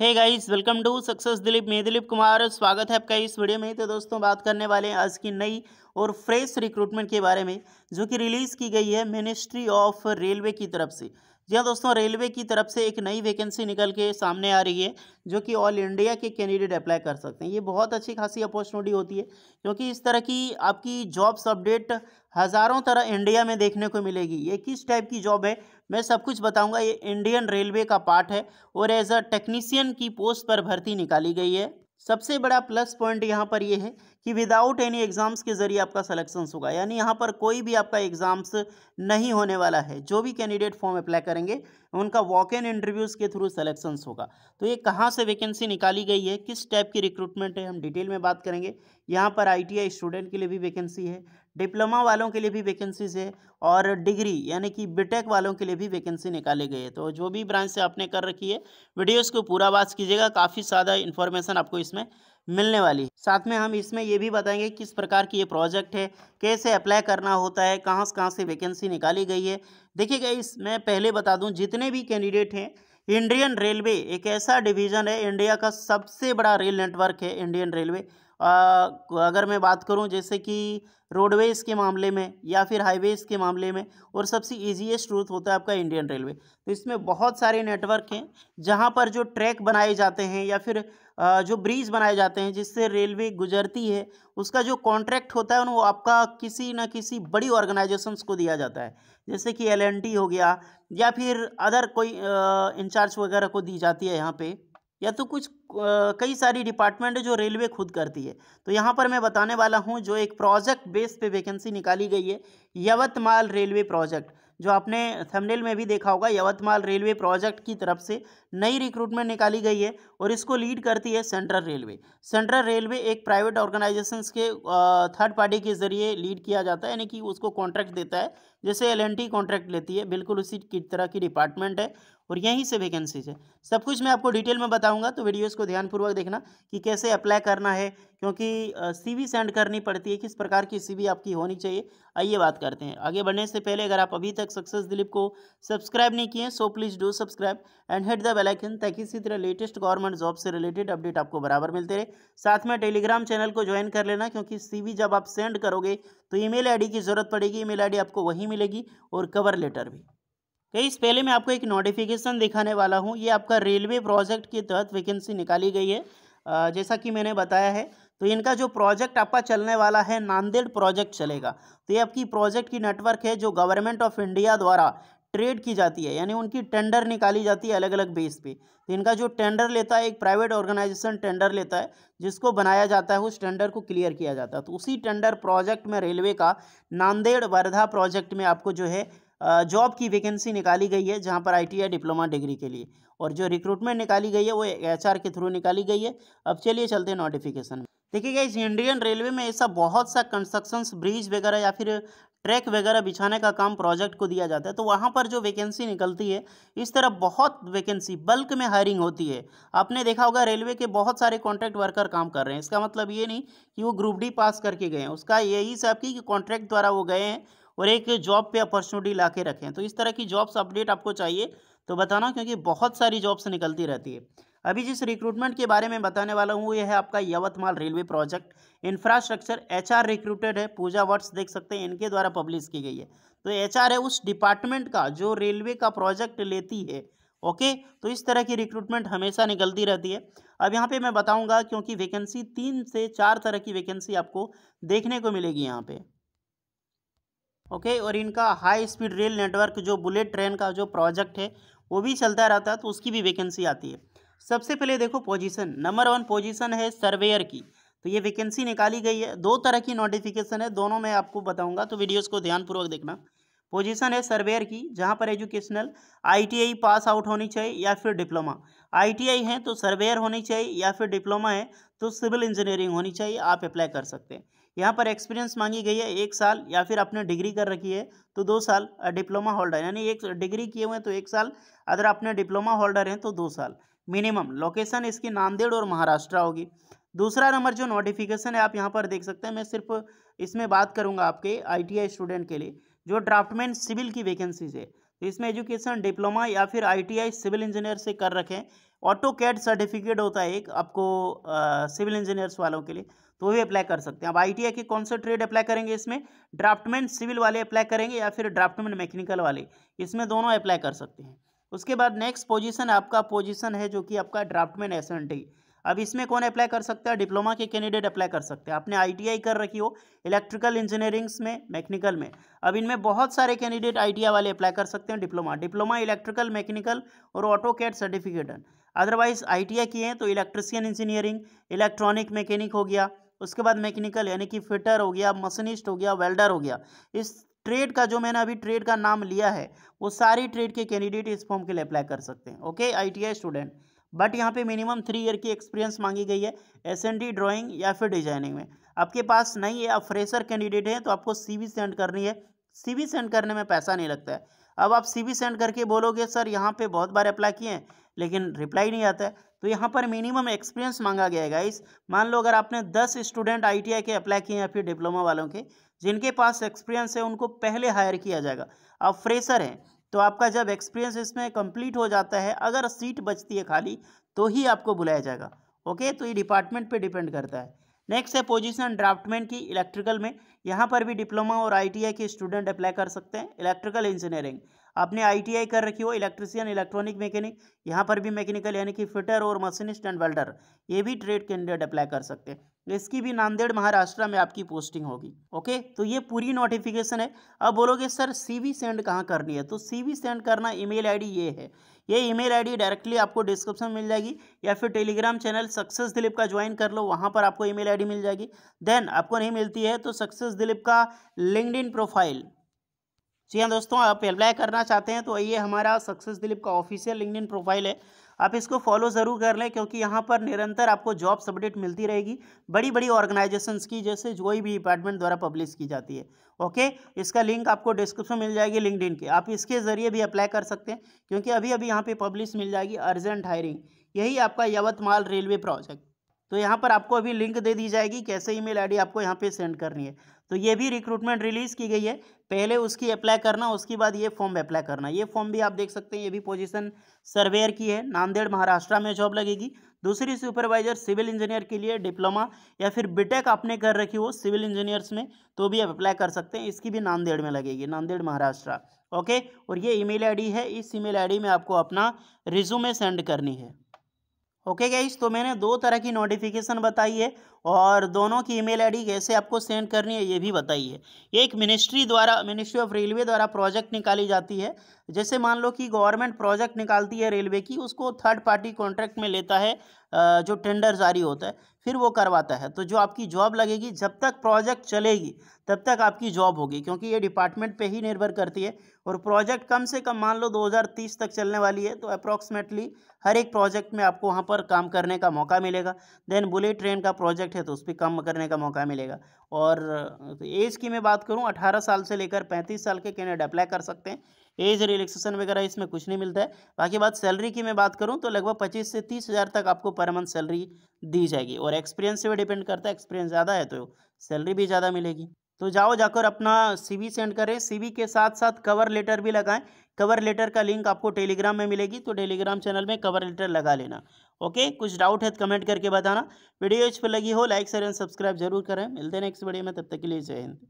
hey guys welcome to success Dilip मैं दिलीप कुमार स्वागत है आपका इस वीडियो में तो दोस्तों बात करने वाले हैं आज की नई और फ्रेश रिक्रूटमेंट के बारे में जो कि रिलीज़ की गई है मिनिस्ट्री ऑफ रेलवे की तरफ से जी हाँ दोस्तों रेलवे की तरफ से एक नई वैकेंसी निकल के सामने आ रही है जो कि ऑल इंडिया के कैंडिडेट अप्लाई कर सकते हैं ये बहुत अच्छी खासी अपॉर्चुनिटी होती है क्योंकि इस तरह की आपकी जॉब्स अपडेट हज़ारों तरह इंडिया में देखने को मिलेगी ये किस टाइप की जॉब है मैं सब कुछ बताऊँगा ये इंडियन रेलवे का पार्ट है और एज अ टेक्नीसियन की पोस्ट पर भर्ती निकाली गई है सबसे बड़ा प्लस पॉइंट यहाँ पर ये है कि विदाउट एनी एग्ज़ाम्स के ज़रिए आपका सलेक्शन होगा यानी यहाँ पर कोई भी आपका एग्ज़ाम्स नहीं होने वाला है जो भी कैंडिडेट फॉर्म अप्लाई करेंगे उनका वॉक इन इंटरव्यूज़ के थ्रू सलेक्शन होगा तो ये कहाँ से वैकेंसी निकाली गई है किस टाइप की रिक्रूटमेंट है हम डिटेल में बात करेंगे यहाँ पर आई स्टूडेंट के लिए भी वैकेंसी है डिप्लोमा वालों के लिए भी वैकेंसीज है और डिग्री यानी कि बीटेक वालों के लिए भी वैकेंसी निकाले गए तो जो भी ब्रांच से आपने कर रखी है वीडियोस को पूरा वाच कीजिएगा काफ़ी ज़्यादा इन्फॉर्मेशन आपको इसमें मिलने वाली है साथ में हम इसमें ये भी बताएंगे किस प्रकार की ये प्रोजेक्ट है कैसे अप्लाई करना होता है कहाँ से कहाँ से वैकेंसी निकाली गई है देखिएगा इसमें पहले बता दूँ जितने भी कैंडिडेट हैं इंडियन रेलवे एक ऐसा डिवीज़न है इंडिया का सबसे बड़ा रेल नेटवर्क है इंडियन रेलवे अगर मैं बात करूं जैसे कि रोडवेज़ के मामले में या फिर हाईवेज़ के मामले में और सबसे ईजीएस्ट रूट होता है आपका इंडियन रेलवे तो इसमें बहुत सारे नेटवर्क हैं जहां पर जो ट्रैक बनाए जाते हैं या फिर जो ब्रिज बनाए जाते हैं जिससे रेलवे गुजरती है उसका जो कॉन्ट्रैक्ट होता है वो आपका किसी न किसी बड़ी ऑर्गेनाइजेशन को दिया जाता है जैसे कि एल हो गया या फिर अदर कोई इंचार्ज वगैरह को दी जाती है यहाँ पर या तो कुछ कई सारी डिपार्टमेंट है जो रेलवे खुद करती है तो यहाँ पर मैं बताने वाला हूँ जो एक प्रोजेक्ट बेस पे वैकेंसी निकाली गई है यवतमाल रेलवे प्रोजेक्ट जो आपने थंबनेल में भी देखा होगा यवतमाल रेलवे प्रोजेक्ट की तरफ से नई रिक्रूटमेंट निकाली गई है और इसको लीड करती है सेंट्रल रेलवे सेंट्रल रेलवे एक प्राइवेट ऑर्गेनाइजेशंस के थर्ड पार्टी के ज़रिए लीड किया जाता है यानी कि उसको कॉन्ट्रैक्ट देता है जैसे एल कॉन्ट्रैक्ट लेती है बिल्कुल उसी की तरह की डिपार्टमेंट है और यहीं से वैकेंसीज है सब कुछ मैं आपको डिटेल में बताऊंगा तो वीडियोस को ध्यानपूर्वक देखना कि कैसे अप्लाई करना है क्योंकि सीवी सेंड करनी पड़ती है किस प्रकार की सीवी आपकी होनी चाहिए आइए बात करते हैं आगे बढ़ने से पहले अगर आप अभी तक सक्सेस दिलीप को सब्सक्राइब नहीं किए so please do subscribe and hit the bell icon ताकि इसी तरह लेटेस्ट गवर्नमेंट जॉब से रिलेटेड अपडेट आपको बराबर मिलते रहे साथ में टेलीग्राम चैनल को ज्वाइन कर लेना क्योंकि सी जब आप सेंड करोगे तो ई मेल की जरूरत पड़ेगी ई मेल आपको वहीं मिलेगी और कवर लेटर भी कई इस पहले मैं आपको एक नोटिफिकेशन दिखाने वाला हूँ ये आपका रेलवे प्रोजेक्ट के तहत वैकेंसी निकाली गई है जैसा कि मैंने बताया है तो इनका जो प्रोजेक्ट आपका चलने वाला है नांदेड़ प्रोजेक्ट चलेगा तो ये आपकी प्रोजेक्ट की नेटवर्क है जो गवर्नमेंट ऑफ इंडिया द्वारा ट्रेड की जाती है यानी उनकी टेंडर निकाली जाती है अलग अलग बेस पे तो इनका जो टेंडर लेता है एक प्राइवेट ऑर्गेनाइजेशन टेंडर लेता है जिसको बनाया जाता है उस टेंडर को क्लियर किया जाता है तो उसी टेंडर प्रोजेक्ट में रेलवे का नांदेड़ वर्धा प्रोजेक्ट में आपको जो है जॉब की वैकेंसी निकाली गई है जहाँ पर आई डिप्लोमा डिग्री के लिए और जो रिक्रूटमेंट निकाली गई है वो एच के थ्रू निकाली गई है अब चलिए चलते हैं नोटिफिकेशन में देखिएगा इस इंडियन रेलवे में ऐसा बहुत सा कंस्ट्रक्शंस ब्रिज वगैरह या फिर ट्रैक वगैरह बिछाने का काम प्रोजेक्ट को दिया जाता है तो वहाँ पर जो वैकेंसी निकलती है इस तरह बहुत वैकेंसी बल्क में हायरिंग होती है आपने देखा होगा रेलवे के बहुत सारे कॉन्ट्रैक्ट वर्कर काम कर रहे हैं इसका मतलब ये नहीं कि वो ग्रुप डी पास करके गए हैं उसका यही सब कि कॉन्ट्रैक्ट द्वारा वो गए हैं और एक जॉब पर अपॉर्चुनिटी ला के रखें तो इस तरह की जॉब्स अपडेट आपको चाहिए तो बताना क्योंकि बहुत सारी जॉब्स निकलती रहती है अभी जिस रिक्रूटमेंट के बारे में बताने वाला हूँ ये है आपका Yavatmal railway project infrastructure HR recruited है पूजा वर्ड्स देख सकते हैं इनके द्वारा पब्लिश की गई है तो एचआर है उस डिपार्टमेंट का जो रेलवे का प्रोजेक्ट लेती है ओके तो इस तरह की रिक्रूटमेंट हमेशा निकलती रहती है अब यहाँ पे मैं बताऊँगा क्योंकि वैकेंसी तीन से चार तरह की वैकेंसी आपको देखने को मिलेगी यहाँ पे ओके okay, और इनका हाई स्पीड रेल नेटवर्क जो बुलेट ट्रेन का जो प्रोजेक्ट है वो भी चलता रहता है तो उसकी भी वैकेंसी आती है सबसे पहले देखो पोजीशन नंबर वन पोजीशन है सर्वेयर की तो ये वैकेंसी निकाली गई है दो तरह की नोटिफिकेशन है दोनों में आपको बताऊंगा तो वीडियोस को ध्यानपूर्वक देखना पोजीशन है सर्वेयर की जहाँ पर एजुकेशनल आईटीआई पास आउट होनी चाहिए या फिर डिप्लोमा आईटीआई है तो सर्वेयर होनी चाहिए या फिर डिप्लोमा है तो सिविल इंजीनियरिंग होनी चाहिए आप अप्लाई कर सकते हैं यहाँ पर एक्सपीरियंस मांगी गई है एक साल या फिर आपने डिग्री कर रखी है तो दो साल डिप्लोमा होल्डर यानी एक डिग्री किए हुए हैं तो एक साल अगर आपने डिप्लोमा होल्डर हैं तो दो साल मिनिमम लोकेशन इसकी नांदेड़ और महाराष्ट्र होगी दूसरा नंबर जो नोटिफिकेशन है आप यहाँ पर देख सकते हैं मैं सिर्फ इसमें बात करूँगा आपके आई स्टूडेंट के लिए जो ड्राफ्टमैन सिविल की वैकेंसीज है तो इसमें एजुकेशन डिप्लोमा या फिर आईटीआई सिविल इंजीनियर से कर रखें ऑटो कैड सर्टिफिकेट होता है एक आपको सिविल इंजीनियर्स वालों के लिए तो भी अप्लाई कर सकते हैं अब आईटीआई के कौन से ट्रेड अप्लाई करेंगे इसमें ड्राफ्टमैन सिविल वाले अप्लाई करेंगे या फिर ड्राफ्टमैन मैकेनिकल वाले इसमें दोनों अप्लाई कर सकते हैं उसके बाद नेक्स्ट पोजीशन आपका पोजीशन है जो कि आपका ड्राफ्टमैन एसेंटी अब इसमें कौन अप्लाई कर सकता है डिप्लोमा के कैंडिडेट अप्लाई कर सकते हैं आपने आईटीआई कर रखी हो इलेक्ट्रिकल इंजीनियरिंग्स में मैकेनिकल में अब इनमें बहुत सारे कैंडिडेट आईटीआई वाले अप्लाई कर सकते हैं डिप्लोमा डिप्लोमा इलेक्ट्रिकल मैकेनिकल और AutoCAD certificate otherwise I किए हैं तो इलेक्ट्रिसियन इंजीनियरिंग इलेक्ट्रॉनिक मैकेनिक हो गया उसके बाद मैकेनिकल यानी कि फिटर हो गया मशीनिस्ट हो गया वेल्डर हो गया इस ट्रेड का जो मैंने अभी ट्रेड का नाम लिया है वो सारी ट्रेड के कैंडिडेट इस फॉर्म के लिए अप्लाई कर सकते हैं ओके आई स्टूडेंट बट यहाँ पे मिनिमम थ्री ईयर की एक्सपीरियंस मांगी गई है एस एन डी ड्राइंग या फिर डिजाइनिंग में आपके पास नहीं है आप फ्रेशर कैंडिडेट हैं तो आपको सी सेंड करनी है सी सेंड करने में पैसा नहीं लगता है अब आप सी सेंड करके बोलोगे सर यहाँ पर बहुत बार अप्लाई किए हैं लेकिन रिप्लाई नहीं आता है तो यहाँ पर मिनिमम एक्सपीरियंस मांगा गया है गाइस मान लो अगर आपने 10 स्टूडेंट आईटीआई के अप्लाई किए या फिर डिप्लोमा वालों के जिनके पास एक्सपीरियंस है उनको पहले हायर किया जाएगा आप फ्रेशर हैं तो आपका जब एक्सपीरियंस इसमें कंप्लीट हो जाता है अगर सीट बचती है खाली तो ही आपको बुलाया जाएगा ओके तो ये डिपार्टमेंट पर डिपेंड करता है नेक्स्ट है पोजीशन ड्राफ्टमैन की इलेक्ट्रिकल में यहाँ पर भी डिप्लोमा और आईटीआई के स्टूडेंट अप्लाई कर सकते हैं इलेक्ट्रिकल इंजीनियरिंग आपने आईटीआई कर रखी हो इलेक्ट्रिशियन इलेक्ट्रॉनिक मैकेनिक यहाँ पर भी मैकेनिकल यानी कि फिटर और मशीनिस्ट एंड वेल्डर ये भी ट्रेड कैंडिडेट अप्लाई कर सकते हैं इसकी भी नांदेड़ महाराष्ट्र में आपकी पोस्टिंग होगी ओके तो ये पूरी नोटिफिकेशन है अब बोलोगे सर सीवी सेंड कहाँ करनी है तो सीवी सेंड करना ईमेल आईडी ये है ये ईमेल आईडी डायरेक्टली आपको डिस्क्रिप्शन मिल जाएगी या फिर टेलीग्राम चैनल सक्सेस दिलीप का ज्वाइन कर लो वहाँ पर आपको ईमेल आईडी मिल जाएगी देन आपको नहीं मिलती है तो सक्सेस दिलीप का लिंकड प्रोफाइल जी हाँ दोस्तों आप अप्लाई करना चाहते हैं तो ये हमारा सक्सेस दिलीप का ऑफिशियल लिंकड प्रोफाइल है आप इसको फॉलो ज़रूर कर लें क्योंकि यहाँ पर निरंतर आपको जॉब अपडेट मिलती रहेगी बड़ी बड़ी ऑर्गेनाइजेशंस की जैसे कोई भी डिपार्टमेंट द्वारा पब्लिश की जाती है ओके इसका लिंक आपको डिस्क्रिप्शन मिल जाएगी लिंकड के आप इसके ज़रिए भी अप्लाई कर सकते हैं क्योंकि अभी अभी यहाँ पर पब्लिश मिल जाएगी अर्जेंट हायरिंग यही आपका यवतमाल रेलवे प्रोजेक्ट तो यहाँ पर आपको अभी लिंक दे दी जाएगी कैसे ईमेल आईडी आपको यहाँ पे सेंड करनी है तो ये भी रिक्रूटमेंट रिलीज़ की गई है पहले उसकी अप्लाई करना उसके बाद ये फॉर्म अप्लाई करना ये फॉर्म भी आप देख सकते हैं ये भी पोजीशन सर्वेयर की है नांदेड़ महाराष्ट्र में जॉब लगेगी दूसरी सुपरवाइजर सिविल इंजीनियर के लिए डिप्लोमा या फिर बीटेक आपने कर रखी हो सिविल इंजीनियर्स में तो भी आप अप्लाई कर सकते हैं इसकी भी नांदेड़ में लगेगी नांदेड़ महाराष्ट्र ओके और ये ईमेल आईडी है इस ईमेल आईडी में आपको अपना रिज्यूमे सेंड करनी है ओके गाइस तो मैंने दो तरह की नोटिफिकेशन बताई है और दोनों की ईमेल आईडी कैसे आपको सेंड करनी है ये भी बताई है एक मिनिस्ट्री द्वारा मिनिस्ट्री ऑफ रेलवे द्वारा प्रोजेक्ट निकाली जाती है जैसे मान लो कि गवर्नमेंट प्रोजेक्ट निकालती है रेलवे की उसको थर्ड पार्टी कॉन्ट्रैक्ट में लेता है जो टेंडर जारी होता है फिर वो करवाता है तो जो आपकी जॉब लगेगी जब तक प्रोजेक्ट चलेगी तब तक आपकी जॉब होगी क्योंकि ये डिपार्टमेंट पे ही निर्भर करती है और प्रोजेक्ट कम से कम मान लो 2030 तक चलने वाली है तो अप्रॉक्सीमेटली हर एक प्रोजेक्ट में आपको वहाँ पर काम करने का मौका मिलेगा देन बुलेट ट्रेन का प्रोजेक्ट है तो उस पर काम करने का मौका मिलेगा और तो एज की मैं बात करूँ अठारह साल से लेकर पैंतीस साल के कैंडिडेट अप्लाई कर सकते हैं एज रिलैक्सेशन वगैरह इसमें कुछ नहीं मिलता है बाकी बात सैलरी की मैं बात करूँ तो लगभग पच्चीस से तीस हज़ार तक आपको पर मंथ सैलरी दी जाएगी और एक्सपीरियंस से भी डिपेंड करता है एक्सपीरियंस ज़्यादा है तो सैलरी भी ज़्यादा मिलेगी तो जाओ जाकर अपना सी सेंड करें सी के साथ साथ कवर लेटर भी लगाएं कवर लेटर का लिंक आपको टेलीग्राम में मिलेगी तो टेलीग्राम चैनल में कवर लेटर लगा लेना ओके कुछ डाउट है तो कमेंट करके बताना वीडियो इस पर लगी हो लाइक शेयर एंड सब्सक्राइब जरूर करें मिलते हैं नेक्स्ट वीडियो में तब तक के लिए जय हिंद